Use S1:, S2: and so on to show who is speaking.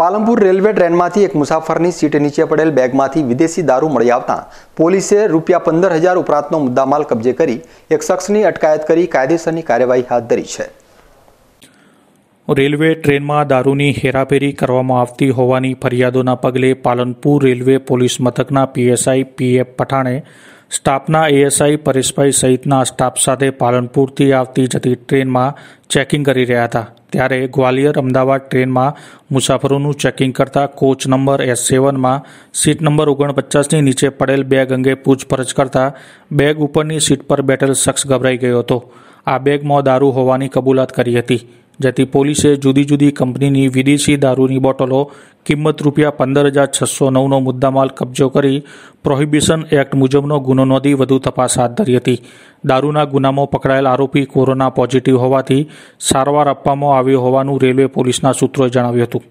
S1: Palanpur railway ટ્રેનમાંથી એક મુસાફરની seat નીચે પડેલ બેગમાંથી વિદેશી દારૂ મળી આવતા પોલીસે રૂપિયા પંદર હજાર ઉપરાંતનો મુદ્દામાલ કબજે કરી એક શખ્સની અટકાયત કરી કાયદેસરની કાર્યવાહી હાથ ધરી છે
S2: રેલવે ટ્રેનમાં દારૂની હેરાફેરી કરવામાં આવતી હોવાની ફરિયાદોના પગલે પાલનપુર રેલવે પોલીસ મથકના પીએસઆઈ પીએફ પઠાણે સ્ટાફના એએસઆઈ પરેશભાઈ સહિતના સ્ટાફ સાથે પાલનપુરથી આવતી જતી ટ્રેનમાં ચેકિંગ કરી રહ્યા હતા ત્યારે ગ્વાલિયર અમદાવાદ ટ્રેનમાં મુસાફરોનું ચેકિંગ કરતા કોચ નંબર એસ સેવનમાં સીટ નંબર ઓગણપચાસની નીચે પડેલ બેગ અંગે પૂછપરછ કરતા બેગ ઉપરની સીટ પર બેઠેલ શખ્સ ગભરાઈ ગયો હતો આ બેગમાં દારૂ હોવાની કબૂલાત કરી હતી જેથી પોલીસે જુદી જુદી કંપનીની વિદેશી દારૂની બોટલો કિંમત રૂપિયા પંદર હજાર છસો નવનો મુદ્દામાલ કબજો કરી પ્રોહિબિશન એક્ટ મુજબનો ગુનો નોંધી વધુ તપાસ હાથ ધરી હતી દારૂના ગુનામાં પકડાયેલ આરોપી કોરોના પોઝિટિવ હોવાથી સારવાર આપવામાં આવ્યો હોવાનું રેલવે પોલીસના સૂત્રોએ જણાવ્યું હતું